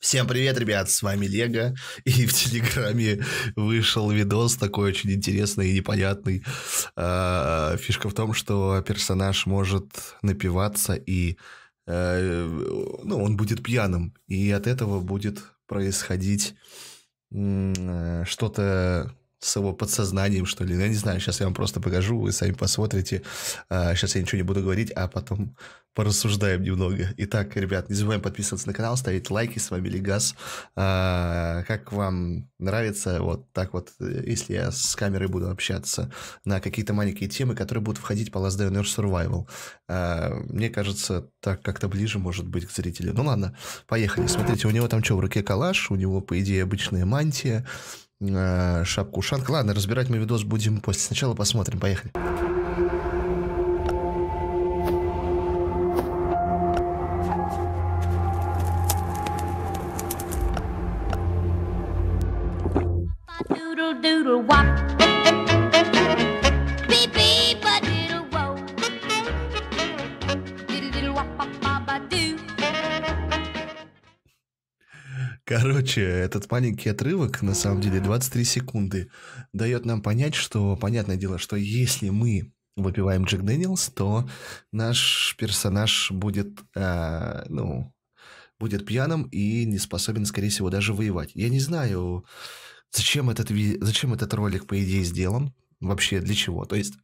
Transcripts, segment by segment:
Всем привет, ребят, с вами Лего, и в Телеграме вышел видос такой очень интересный и непонятный. А, фишка в том, что персонаж может напиваться, и э, ну, он будет пьяным, и от этого будет происходить Э, что-то с его подсознанием, что ли. Ну, я не знаю, сейчас я вам просто покажу, вы сами посмотрите. Сейчас а, я ничего не буду говорить, а потом порассуждаем немного. Итак, ребят, не забываем подписываться на канал, ставить лайки. С вами Легас. А, как вам нравится вот так вот, если я с камерой буду общаться на какие-то маленькие темы, которые будут входить по Last Day Survival? А, мне кажется, так как-то ближе может быть к зрителю. Ну ладно, поехали. Смотрите, у него там что, в руке калаш, у него, по идее, обычная мантия. Э, шапку-ушанка. Ладно, разбирать мы видос будем после. Сначала посмотрим, поехали. doodle wop. Короче, этот маленький отрывок, на самом деле 23 секунды, дает нам понять, что, понятное дело, что если мы выпиваем Джек Дэниелс, то наш персонаж будет, э, ну, будет пьяным и не способен, скорее всего, даже воевать. Я не знаю, зачем этот, зачем этот ролик, по идее, сделан, вообще для чего. То есть,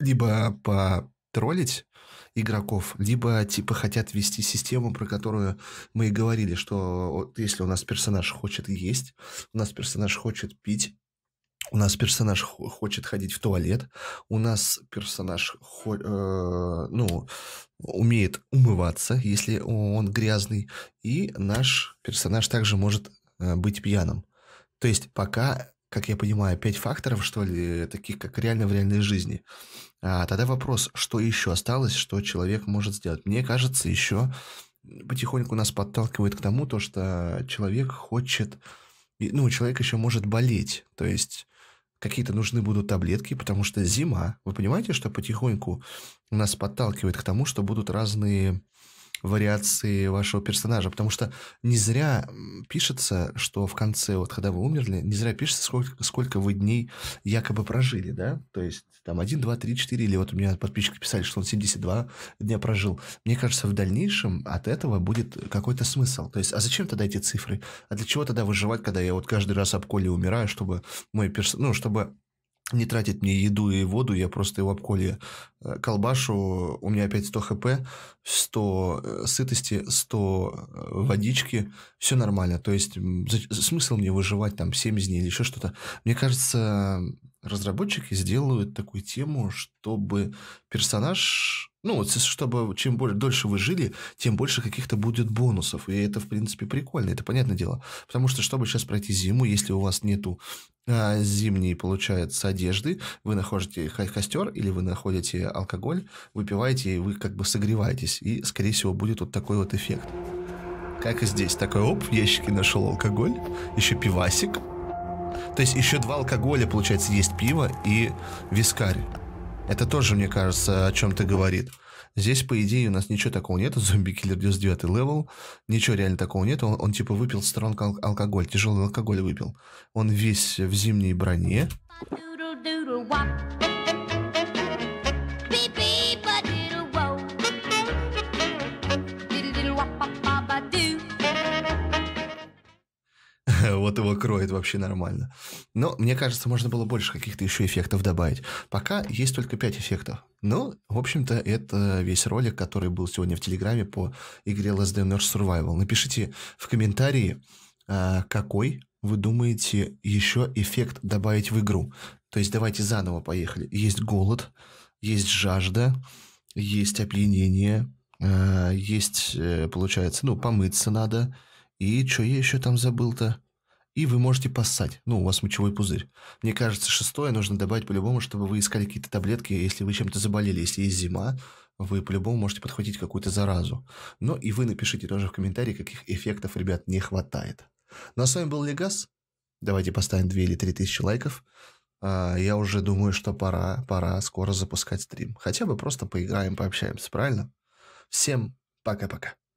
либо по троллить игроков, либо типа хотят ввести систему, про которую мы и говорили, что вот, если у нас персонаж хочет есть, у нас персонаж хочет пить, у нас персонаж хочет ходить в туалет, у нас персонаж хо- э- ну, умеет умываться, если он грязный, и наш персонаж также может э- быть пьяным. То есть пока как я понимаю, пять факторов, что ли, таких, как реально в реальной жизни. А тогда вопрос, что еще осталось, что человек может сделать? Мне кажется, еще потихоньку нас подталкивает к тому, то, что человек хочет, ну, человек еще может болеть, то есть какие-то нужны будут таблетки, потому что зима. Вы понимаете, что потихоньку нас подталкивает к тому, что будут разные вариации вашего персонажа, потому что не зря пишется, что в конце, вот когда вы умерли, не зря пишется, сколько, сколько вы дней якобы прожили, да, то есть там 1, 2, 3, 4, или вот у меня подписчики писали, что он 72 дня прожил. Мне кажется, в дальнейшем от этого будет какой-то смысл, то есть, а зачем тогда эти цифры? А для чего тогда выживать, когда я вот каждый раз об Коле умираю, чтобы мой перс... ну, чтобы не тратит мне еду и воду, я просто его обколье э, колбашу, у меня опять 100 хп, 100 э, сытости, 100 э, водички, все нормально. То есть смысл мне выживать там 7 дней или еще что-то. Мне кажется, разработчики сделают такую тему, чтобы персонаж ну, чтобы чем больше, дольше вы жили, тем больше каких-то будет бонусов. И это, в принципе, прикольно, это понятное дело. Потому что, чтобы сейчас пройти зиму, если у вас нету а, зимней, получается, одежды, вы находите костер или вы находите алкоголь, выпиваете, и вы как бы согреваетесь. И, скорее всего, будет вот такой вот эффект. Как и здесь. Такой, оп, в ящике нашел алкоголь, еще пивасик. То есть еще два алкоголя, получается, есть пиво и вискарь. Это тоже, мне кажется, о чем-то говорит. Здесь, по идее, у нас ничего такого нет. Зомби Киллер 99 левел. Ничего реально такого нет. Он, он типа выпил сторонка ал- алкоголь. Тяжелый алкоголь выпил. Он весь в зимней броне. кроет вообще нормально. Но, мне кажется, можно было больше каких-то еще эффектов добавить. Пока есть только 5 эффектов. Но, ну, в общем-то, это весь ролик, который был сегодня в Телеграме по игре Last Damn Nurse Survival. Напишите в комментарии, а, какой вы думаете еще эффект добавить в игру. То есть давайте заново поехали. Есть голод, есть жажда, есть опьянение, а, есть, э, получается, ну, помыться надо. И что я еще там забыл-то? и вы можете поссать. Ну, у вас мочевой пузырь. Мне кажется, шестое нужно добавить по-любому, чтобы вы искали какие-то таблетки, если вы чем-то заболели. Если есть зима, вы по-любому можете подхватить какую-то заразу. Ну и вы напишите тоже в комментарии, каких эффектов, ребят, не хватает. Ну а с вами был Легас. Давайте поставим 2 или 3 тысячи лайков. А, я уже думаю, что пора, пора скоро запускать стрим. Хотя бы просто поиграем, пообщаемся, правильно? Всем пока-пока.